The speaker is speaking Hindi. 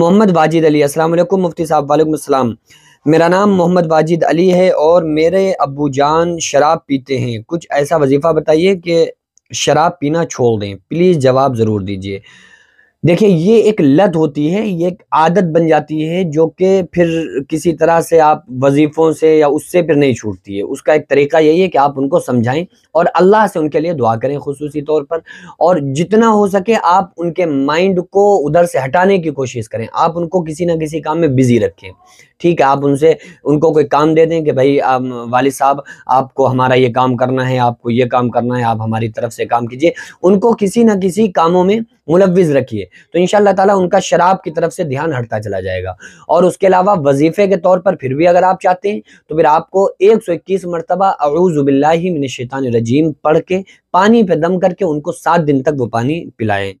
मोहम्मद वाजिद अली असल मुफ्ती साहब वालेकाम मेरा नाम मोहम्मद वाजिद अली है और मेरे अबू जान शराब पीते हैं कुछ ऐसा वजीफ़ा बताइए कि शराब पीना छोड़ दें प्लीज़ जवाब ज़रूर दीजिए देखिए ये एक लत होती है ये एक आदत बन जाती है जो कि फिर किसी तरह से आप वजीफ़ों से या उससे फिर नहीं छूटती है उसका एक तरीका यही है कि आप उनको समझाएं और अल्लाह से उनके लिए दुआ करें खसूसी तौर पर और जितना हो सके आप उनके माइंड को उधर से हटाने की कोशिश करें आप उनको किसी ना किसी काम में बिज़ी रखें ठीक है आप उनसे उनको कोई काम दे दें कि भाई आप वालिद साहब आपको हमारा ये काम करना है आपको ये काम करना है आप हमारी तरफ से काम कीजिए उनको किसी ना किसी कामों में मुलविज रखिए तो इन ताला उनका शराब की तरफ से ध्यान हटता चला जाएगा और उसके अलावा वजीफे के तौर पर फिर भी अगर आप चाहते हैं तो फिर आपको एक सौ इक्कीस मरतबा शैतान रजीम पढ़ के पानी पे दम करके उनको सात दिन तक वो पानी पिलाएं